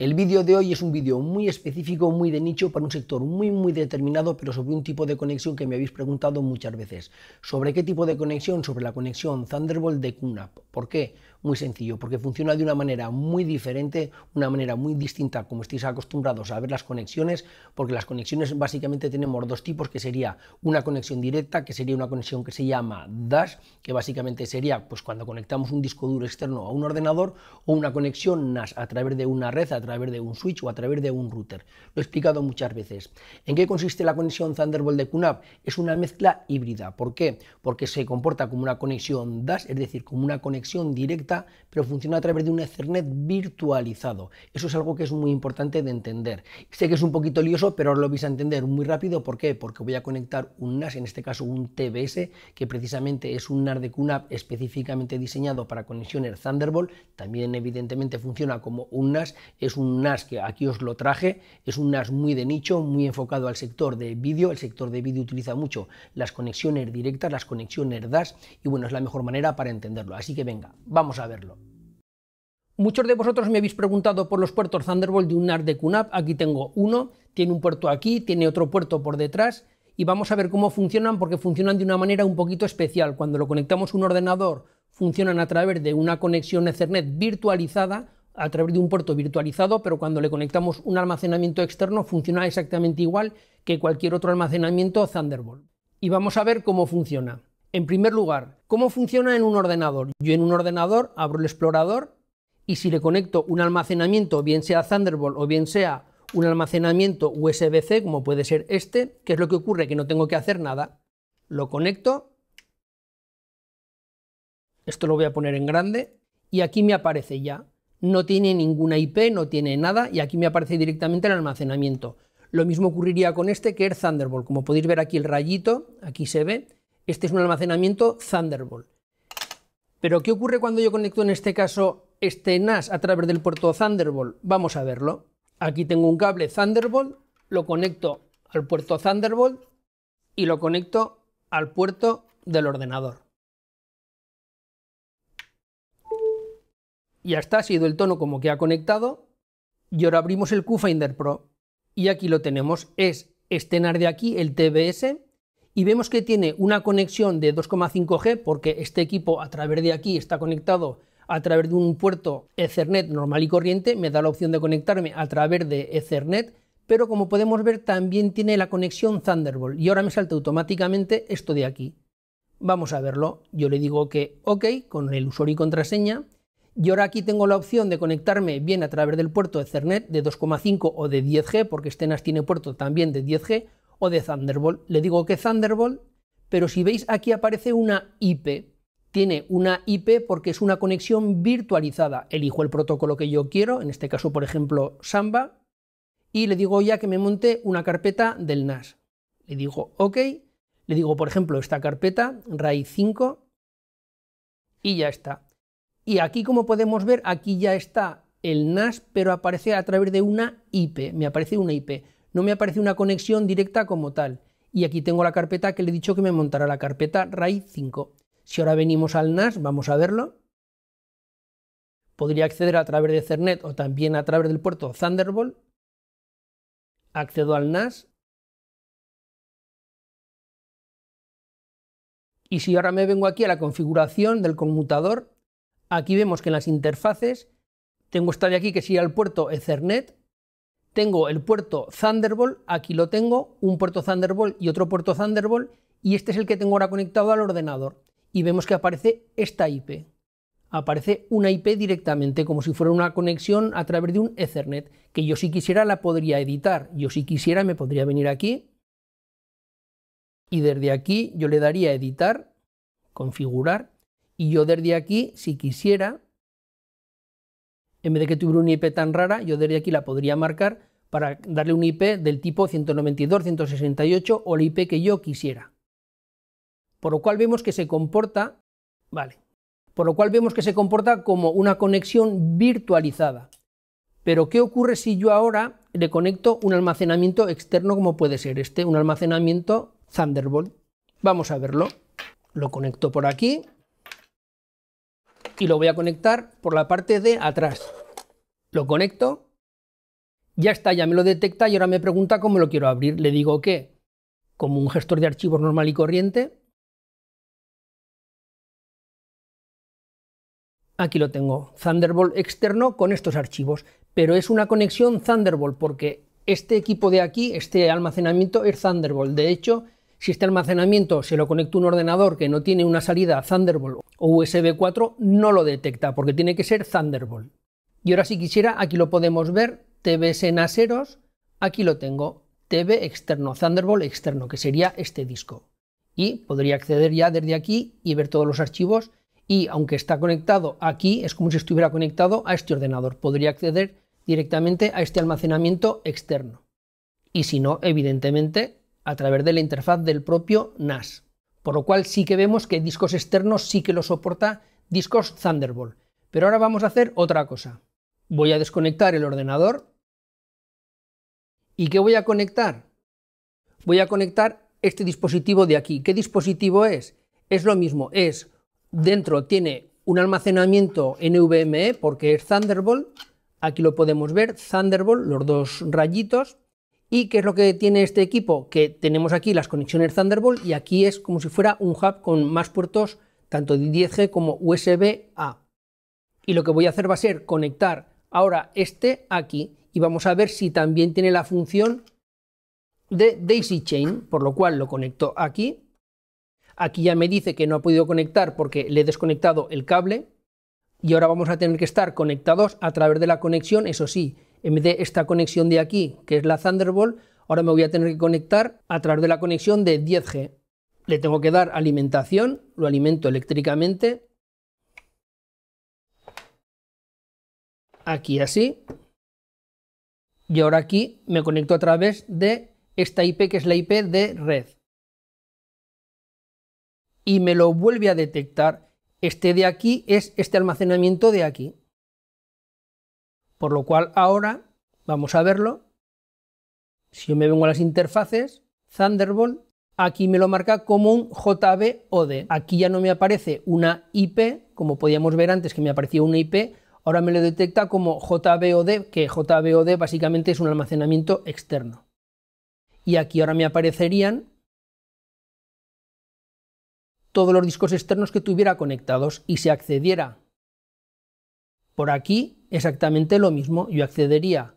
El vídeo de hoy es un vídeo muy específico, muy de nicho, para un sector muy muy determinado, pero sobre un tipo de conexión que me habéis preguntado muchas veces. ¿Sobre qué tipo de conexión? Sobre la conexión Thunderbolt de QNAP. ¿Por qué? Muy sencillo, porque funciona de una manera muy diferente, una manera muy distinta como estáis acostumbrados a ver las conexiones, porque las conexiones básicamente tenemos dos tipos, que sería una conexión directa, que sería una conexión que se llama DAS, que básicamente sería pues cuando conectamos un disco duro externo a un ordenador, o una conexión NAS a través de una red, través de un switch o a través de un router. Lo he explicado muchas veces. ¿En qué consiste la conexión Thunderbolt de QNAP? Es una mezcla híbrida. ¿Por qué? Porque se comporta como una conexión DAS, es decir, como una conexión directa, pero funciona a través de un Ethernet virtualizado. Eso es algo que es muy importante de entender. Sé que es un poquito lioso, pero lo vais a entender muy rápido. ¿Por qué? Porque voy a conectar un NAS, en este caso un TBS, que precisamente es un NAS de QNAP específicamente diseñado para conexiones Thunderbolt. También, evidentemente, funciona como un NAS un NAS que aquí os lo traje, es un NAS muy de nicho, muy enfocado al sector de vídeo. El sector de vídeo utiliza mucho las conexiones directas, las conexiones DAS, y bueno, es la mejor manera para entenderlo. Así que venga, vamos a verlo. Muchos de vosotros me habéis preguntado por los puertos Thunderbolt de un NAS de QNAP. Aquí tengo uno, tiene un puerto aquí, tiene otro puerto por detrás y vamos a ver cómo funcionan porque funcionan de una manera un poquito especial. Cuando lo conectamos a un ordenador funcionan a través de una conexión Ethernet virtualizada a través de un puerto virtualizado, pero cuando le conectamos un almacenamiento externo funciona exactamente igual que cualquier otro almacenamiento Thunderbolt. Y vamos a ver cómo funciona. En primer lugar, ¿cómo funciona en un ordenador? Yo en un ordenador abro el explorador y si le conecto un almacenamiento, bien sea Thunderbolt o bien sea un almacenamiento USB-C, como puede ser este, ¿qué es lo que ocurre? Que no tengo que hacer nada. Lo conecto. Esto lo voy a poner en grande y aquí me aparece ya no tiene ninguna IP, no tiene nada, y aquí me aparece directamente el almacenamiento. Lo mismo ocurriría con este que es Thunderbolt. Como podéis ver aquí el rayito, aquí se ve, este es un almacenamiento Thunderbolt. Pero ¿qué ocurre cuando yo conecto en este caso este NAS a través del puerto Thunderbolt? Vamos a verlo. Aquí tengo un cable Thunderbolt, lo conecto al puerto Thunderbolt y lo conecto al puerto del ordenador. Ya está, ha sido el tono como que ha conectado. Y ahora abrimos el QFinder Pro y aquí lo tenemos. Es estenar de aquí el TBS y vemos que tiene una conexión de 2,5G porque este equipo a través de aquí está conectado a través de un puerto Ethernet normal y corriente. Me da la opción de conectarme a través de Ethernet, pero como podemos ver también tiene la conexión Thunderbolt y ahora me salta automáticamente esto de aquí. Vamos a verlo. Yo le digo que OK con el usuario y contraseña y ahora aquí tengo la opción de conectarme bien a través del puerto Ethernet de 2,5 o de 10G, porque este NAS tiene puerto también de 10G, o de Thunderbolt. Le digo que Thunderbolt, pero si veis aquí aparece una IP. Tiene una IP porque es una conexión virtualizada. Elijo el protocolo que yo quiero, en este caso por ejemplo Samba, y le digo ya que me monte una carpeta del NAS. Le digo OK, le digo por ejemplo esta carpeta, RAID 5, y ya está. Y aquí, como podemos ver, aquí ya está el NAS, pero aparece a través de una IP. Me aparece una IP. No me aparece una conexión directa como tal. Y aquí tengo la carpeta que le he dicho que me montará la carpeta RAID 5. Si ahora venimos al NAS, vamos a verlo. Podría acceder a través de Ethernet o también a través del puerto Thunderbolt. Accedo al NAS. Y si ahora me vengo aquí a la configuración del conmutador, Aquí vemos que en las interfaces tengo esta de aquí que sería el puerto Ethernet, tengo el puerto Thunderbolt, aquí lo tengo, un puerto Thunderbolt y otro puerto Thunderbolt, y este es el que tengo ahora conectado al ordenador. Y vemos que aparece esta IP. Aparece una IP directamente, como si fuera una conexión a través de un Ethernet, que yo si quisiera la podría editar. Yo si quisiera me podría venir aquí y desde aquí yo le daría editar, configurar y yo desde aquí, si quisiera, en vez de que tuviera una IP tan rara, yo desde aquí la podría marcar para darle un IP del tipo 192, 168 o la IP que yo quisiera. Por lo cual vemos que se comporta, vale, por lo cual vemos que se comporta como una conexión virtualizada. Pero ¿qué ocurre si yo ahora le conecto un almacenamiento externo como puede ser este, un almacenamiento Thunderbolt? Vamos a verlo. Lo conecto por aquí, y lo voy a conectar por la parte de atrás. Lo conecto, ya está, ya me lo detecta y ahora me pregunta cómo lo quiero abrir. Le digo que, como un gestor de archivos normal y corriente, aquí lo tengo, Thunderbolt externo con estos archivos, pero es una conexión Thunderbolt porque este equipo de aquí, este almacenamiento es Thunderbolt. De hecho, si este almacenamiento se lo conecta a un ordenador que no tiene una salida Thunderbolt o USB 4, no lo detecta porque tiene que ser Thunderbolt. Y ahora si quisiera, aquí lo podemos ver, TVs en aquí lo tengo, TV externo, Thunderbolt externo, que sería este disco. Y podría acceder ya desde aquí y ver todos los archivos y aunque está conectado aquí, es como si estuviera conectado a este ordenador. Podría acceder directamente a este almacenamiento externo. Y si no, evidentemente, a través de la interfaz del propio NAS. Por lo cual sí que vemos que discos externos sí que lo soporta discos Thunderbolt. Pero ahora vamos a hacer otra cosa. Voy a desconectar el ordenador. ¿Y qué voy a conectar? Voy a conectar este dispositivo de aquí. ¿Qué dispositivo es? Es lo mismo, es dentro tiene un almacenamiento NVMe porque es Thunderbolt. Aquí lo podemos ver, Thunderbolt, los dos rayitos. ¿Y qué es lo que tiene este equipo? Que tenemos aquí las conexiones Thunderbolt y aquí es como si fuera un hub con más puertos, tanto de 10G como USB-A. Y lo que voy a hacer va a ser conectar ahora este aquí y vamos a ver si también tiene la función de Daisy Chain, por lo cual lo conecto aquí. Aquí ya me dice que no ha podido conectar porque le he desconectado el cable y ahora vamos a tener que estar conectados a través de la conexión, eso sí, en vez de esta conexión de aquí, que es la Thunderbolt, ahora me voy a tener que conectar a través de la conexión de 10G. Le tengo que dar alimentación, lo alimento eléctricamente. Aquí así. Y ahora aquí me conecto a través de esta IP que es la IP de red. Y me lo vuelve a detectar. Este de aquí es este almacenamiento de aquí. Por lo cual ahora vamos a verlo. Si yo me vengo a las interfaces, Thunderbolt, aquí me lo marca como un JBOD. Aquí ya no me aparece una IP, como podíamos ver antes que me aparecía una IP, ahora me lo detecta como JBOD, que JBOD básicamente es un almacenamiento externo. Y aquí ahora me aparecerían todos los discos externos que tuviera conectados y se accediera por aquí Exactamente lo mismo, yo accedería.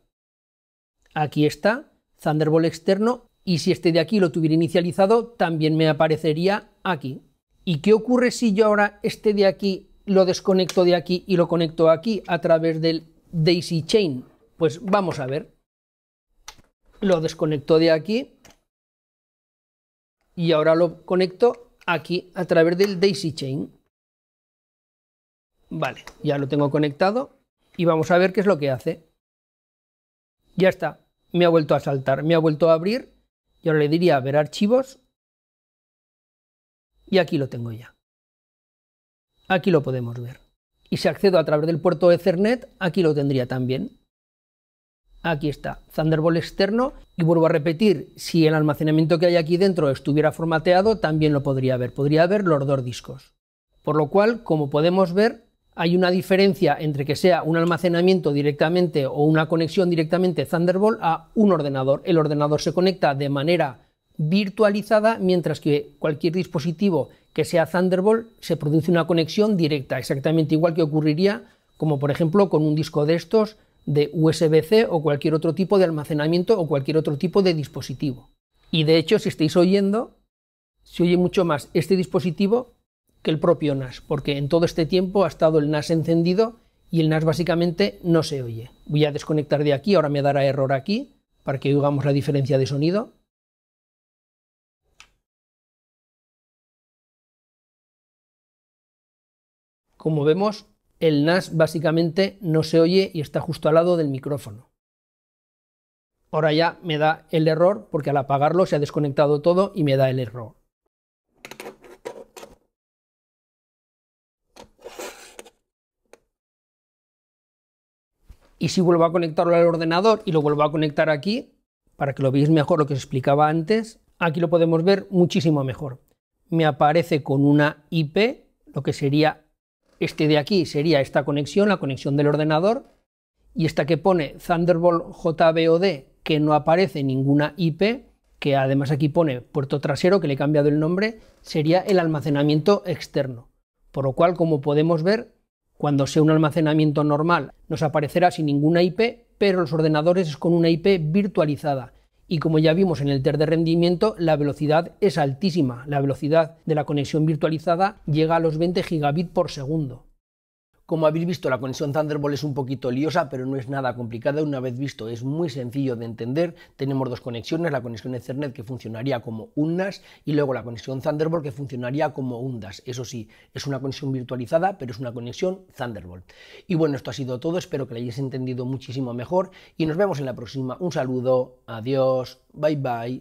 Aquí está, Thunderbolt externo, y si este de aquí lo tuviera inicializado, también me aparecería aquí. ¿Y qué ocurre si yo ahora este de aquí lo desconecto de aquí y lo conecto aquí a través del Daisy Chain? Pues vamos a ver. Lo desconecto de aquí y ahora lo conecto aquí a través del Daisy Chain. Vale, ya lo tengo conectado y vamos a ver qué es lo que hace. Ya está, me ha vuelto a saltar, me ha vuelto a abrir, y ahora le diría ver archivos, y aquí lo tengo ya. Aquí lo podemos ver. Y si accedo a través del puerto Ethernet, aquí lo tendría también. Aquí está, Thunderbolt externo, y vuelvo a repetir, si el almacenamiento que hay aquí dentro estuviera formateado, también lo podría ver, podría ver los dos discos. Por lo cual, como podemos ver, hay una diferencia entre que sea un almacenamiento directamente o una conexión directamente Thunderbolt a un ordenador. El ordenador se conecta de manera virtualizada, mientras que cualquier dispositivo que sea Thunderbolt se produce una conexión directa, exactamente igual que ocurriría como por ejemplo con un disco de estos de USB-C o cualquier otro tipo de almacenamiento o cualquier otro tipo de dispositivo. Y de hecho, si estáis oyendo, se oye mucho más este dispositivo que el propio NAS, porque en todo este tiempo ha estado el NAS encendido y el NAS básicamente no se oye. Voy a desconectar de aquí, ahora me dará error aquí, para que oigamos la diferencia de sonido. Como vemos, el NAS básicamente no se oye y está justo al lado del micrófono. Ahora ya me da el error porque al apagarlo se ha desconectado todo y me da el error. y si vuelvo a conectarlo al ordenador y lo vuelvo a conectar aquí, para que lo veáis mejor lo que os explicaba antes, aquí lo podemos ver muchísimo mejor. Me aparece con una IP, lo que sería este de aquí, sería esta conexión, la conexión del ordenador, y esta que pone Thunderbolt JBOD, que no aparece ninguna IP, que además aquí pone puerto trasero, que le he cambiado el nombre, sería el almacenamiento externo. Por lo cual, como podemos ver, cuando sea un almacenamiento normal, nos aparecerá sin ninguna IP, pero los ordenadores es con una IP virtualizada. Y como ya vimos en el ter de rendimiento, la velocidad es altísima. La velocidad de la conexión virtualizada llega a los 20 gigabit por segundo. Como habéis visto, la conexión Thunderbolt es un poquito liosa, pero no es nada complicada. Una vez visto, es muy sencillo de entender. Tenemos dos conexiones, la conexión Ethernet que funcionaría como un NAS y luego la conexión Thunderbolt que funcionaría como un DAS. Eso sí, es una conexión virtualizada, pero es una conexión Thunderbolt. Y bueno, esto ha sido todo. Espero que lo hayáis entendido muchísimo mejor y nos vemos en la próxima. Un saludo, adiós, bye bye.